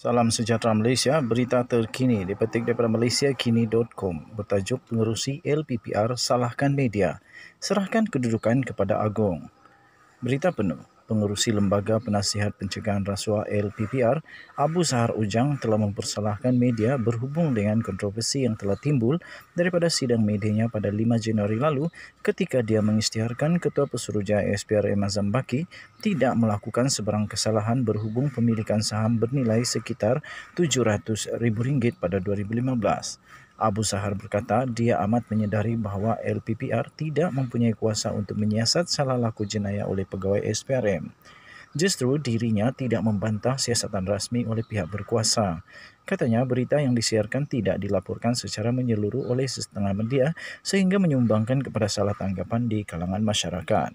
Salam sejahtera Malaysia, berita terkini dipetik daripada malaysiakini.com bertajuk pengerusi LPPR salahkan media, serahkan kedudukan kepada Agong. Berita penuh, Pengurusi Lembaga Penasihat Pencegahan Rasuah LPPR, Abu Sahar Ujang telah mempersalahkan media berhubung dengan kontroversi yang telah timbul daripada sidang medianya pada 5 Januari lalu ketika dia mengisytiharkan Ketua Pesuruhjaya SPR Emma Zambaki tidak melakukan sebarang kesalahan berhubung pemilikan saham bernilai sekitar RM700,000 pada 2015. Abu Sahar berkata dia amat menyedari bahawa LPPR tidak mempunyai kuasa untuk menyiasat salah laku jenayah oleh pegawai SPRM. Justru dirinya tidak membantah siasatan rasmi oleh pihak berkuasa. Katanya berita yang disiarkan tidak dilaporkan secara menyeluruh oleh setengah media sehingga menyumbangkan kepada salah tanggapan di kalangan masyarakat.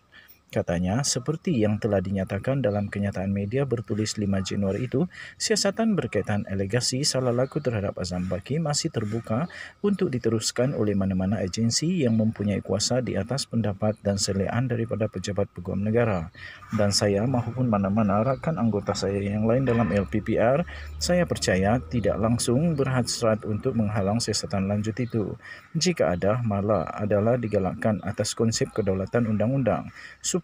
Katanya, seperti yang telah dinyatakan dalam kenyataan media bertulis 5 Januari itu, siasatan berkaitan elegasi salah laku terhadap Azam Baki masih terbuka untuk diteruskan oleh mana-mana agensi yang mempunyai kuasa di atas pendapat dan selean daripada pejabat peguam negara. Dan saya maupun mana-mana rakan anggota saya yang lain dalam LPPR, saya percaya tidak langsung berhasrat untuk menghalang siasatan lanjut itu. Jika ada, malah adalah digalakkan atas konsep kedaulatan undang-undang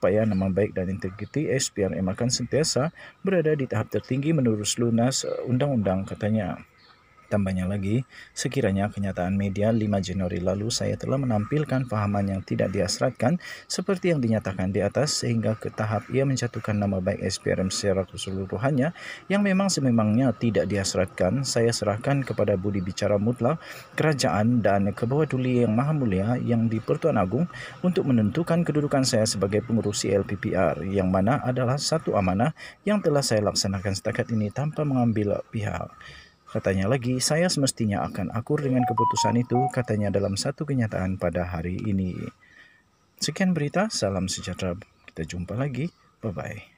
supaya nama baik dan integriti SPRM akan sentiasa berada di tahap tertinggi menurut lunas eh, undang-undang katanya. Tambahnya lagi, sekiranya kenyataan media 5 Januari lalu saya telah menampilkan fahaman yang tidak diasratkan seperti yang dinyatakan di atas sehingga ke tahap ia menjatuhkan nama baik SPRM secara keseluruhannya yang memang sememangnya tidak diasratkan, saya serahkan kepada budi bicara mutlak, kerajaan dan kebawah duli yang maha mulia yang di Pertuan Agung untuk menentukan kedudukan saya sebagai pengurusi LPPR yang mana adalah satu amanah yang telah saya laksanakan setakat ini tanpa mengambil pihak. Katanya lagi, saya semestinya akan akur dengan keputusan itu, katanya dalam satu kenyataan pada hari ini. Sekian berita, salam sejahtera. Kita jumpa lagi. Bye-bye.